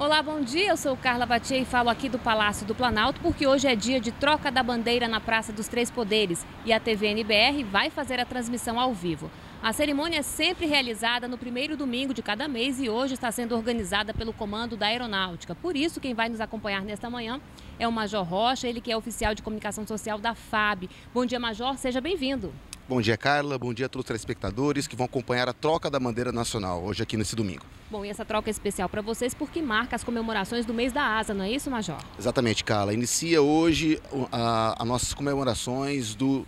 Olá, bom dia. Eu sou Carla Batier e falo aqui do Palácio do Planalto porque hoje é dia de troca da bandeira na Praça dos Três Poderes e a TV NBR vai fazer a transmissão ao vivo. A cerimônia é sempre realizada no primeiro domingo de cada mês e hoje está sendo organizada pelo Comando da Aeronáutica. Por isso, quem vai nos acompanhar nesta manhã é o Major Rocha, ele que é oficial de comunicação social da FAB. Bom dia, Major. Seja bem-vindo. Bom dia, Carla. Bom dia a todos os telespectadores que vão acompanhar a troca da bandeira nacional hoje aqui nesse domingo. Bom, e essa troca é especial para vocês porque marca as comemorações do mês da asa, não é isso, Major? Exatamente, Carla. Inicia hoje as nossas comemorações do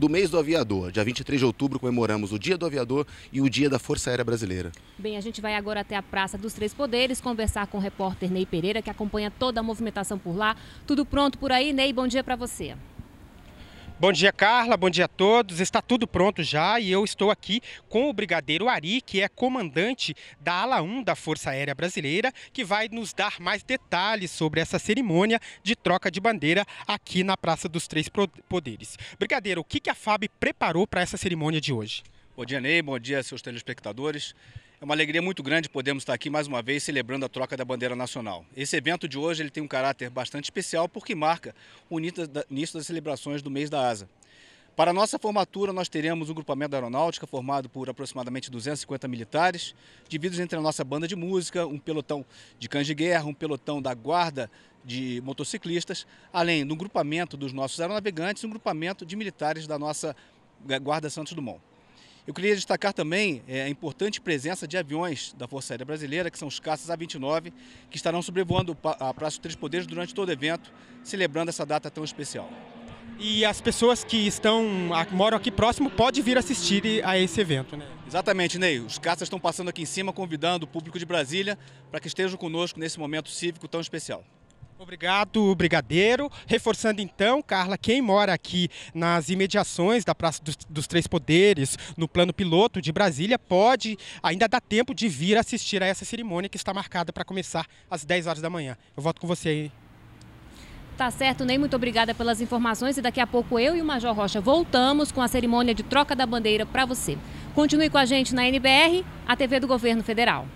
do mês do aviador. Dia 23 de outubro comemoramos o Dia do Aviador e o Dia da Força Aérea Brasileira. Bem, a gente vai agora até a Praça dos Três Poderes conversar com o repórter Ney Pereira, que acompanha toda a movimentação por lá. Tudo pronto por aí, Ney? Bom dia para você. Bom dia, Carla. Bom dia a todos. Está tudo pronto já e eu estou aqui com o Brigadeiro Ari, que é comandante da Ala 1 da Força Aérea Brasileira, que vai nos dar mais detalhes sobre essa cerimônia de troca de bandeira aqui na Praça dos Três Poderes. Brigadeiro, o que a FAB preparou para essa cerimônia de hoje? Bom dia, Ney. Bom dia, seus telespectadores. É uma alegria muito grande podermos estar aqui mais uma vez celebrando a troca da bandeira nacional. Esse evento de hoje ele tem um caráter bastante especial porque marca o início das celebrações do mês da ASA. Para a nossa formatura, nós teremos um grupamento da aeronáutica formado por aproximadamente 250 militares, divididos entre a nossa banda de música, um pelotão de cães de guerra, um pelotão da guarda de motociclistas, além de um grupamento dos nossos aeronavegantes e um grupamento de militares da nossa Guarda Santos Dumont. Eu queria destacar também é, a importante presença de aviões da Força Aérea Brasileira, que são os caças A-29, que estarão sobrevoando a Praça dos Três Poderes durante todo o evento, celebrando essa data tão especial. E as pessoas que estão moram aqui próximo podem vir assistir a esse evento, né? Exatamente, Ney. Os caças estão passando aqui em cima, convidando o público de Brasília para que estejam conosco nesse momento cívico tão especial. Obrigado, Brigadeiro. Reforçando então, Carla, quem mora aqui nas imediações da Praça dos, dos, Três Poderes, no plano piloto de Brasília, pode, ainda dá tempo de vir assistir a essa cerimônia que está marcada para começar às 10 horas da manhã. Eu volto com você aí. Tá certo, Ney, muito obrigada pelas informações e daqui a pouco eu e o Major Rocha voltamos com a cerimônia de troca da bandeira para você. Continue com a gente na NBR, a TV do Governo Federal.